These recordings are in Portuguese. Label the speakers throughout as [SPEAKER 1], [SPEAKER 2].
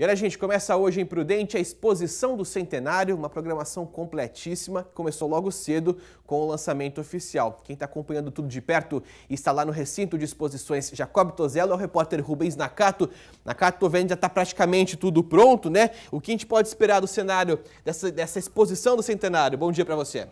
[SPEAKER 1] E olha, gente, começa hoje em Prudente a exposição do centenário, uma programação completíssima. Começou logo cedo com o lançamento oficial. Quem está acompanhando tudo de perto está lá no recinto de exposições Jacob Tozello, é o repórter Rubens Nakato. Nakato, estou vendo, já está praticamente tudo pronto, né? O que a gente pode esperar do cenário dessa, dessa exposição do centenário? Bom dia para você.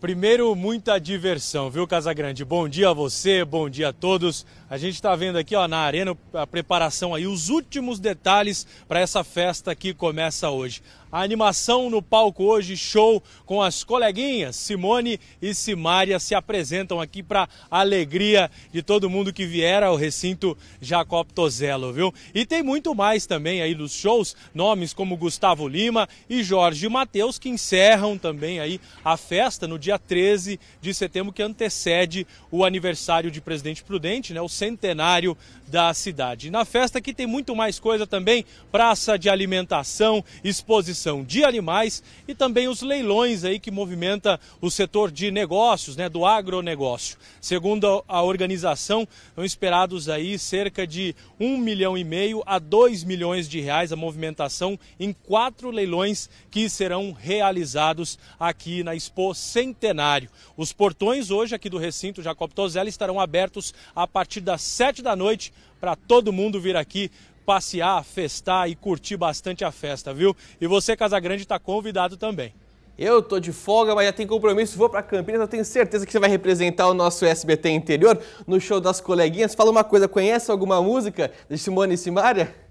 [SPEAKER 2] Primeiro, muita diversão, viu, Casagrande? Bom dia a você, bom dia a todos. A gente está vendo aqui ó, na arena a preparação aí, os últimos detalhes para essa festa que começa hoje. A animação no palco hoje, show com as coleguinhas Simone e Simária se apresentam aqui para alegria de todo mundo que vier ao recinto Jacob Tozelo, viu? E tem muito mais também aí dos shows, nomes como Gustavo Lima e Jorge Matheus que encerram também aí a festa no dia dia 13 de setembro, que antecede o aniversário de Presidente Prudente, né, o centenário da cidade. Na festa aqui tem muito mais coisa também: praça de alimentação, exposição de animais e também os leilões aí que movimenta o setor de negócios, né, do agronegócio. Segundo a organização, são esperados aí cerca de 1 milhão e meio a 2 milhões de reais a movimentação em quatro leilões que serão realizados aqui na Expo Centenário centenário. Os portões hoje aqui do recinto Jacob Tozella estarão abertos a partir das 7 da noite para todo mundo vir aqui passear, festar e curtir bastante a festa, viu? E você, Casagrande, está convidado
[SPEAKER 1] também. Eu tô de folga, mas já tem compromisso, vou para Campinas, eu tenho certeza que você vai representar o nosso SBT interior no show das coleguinhas. Fala uma coisa, conhece alguma música de Simone e Simaria?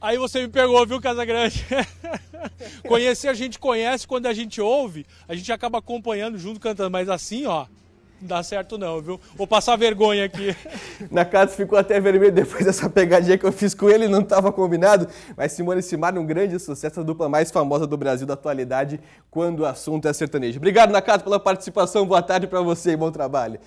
[SPEAKER 2] Aí você me pegou, viu, Casagrande? Conhecer a gente conhece, quando a gente ouve, a gente acaba acompanhando junto, cantando. Mas assim, ó, não dá certo não, viu? Vou passar vergonha aqui.
[SPEAKER 1] Na casa ficou até vermelho depois dessa pegadinha que eu fiz com ele, não estava combinado. Mas Simone e Simar, um grande sucesso, a dupla mais famosa do Brasil da atualidade, quando o assunto é sertanejo. Obrigado, Nakata, pela participação. Boa tarde para você e bom trabalho.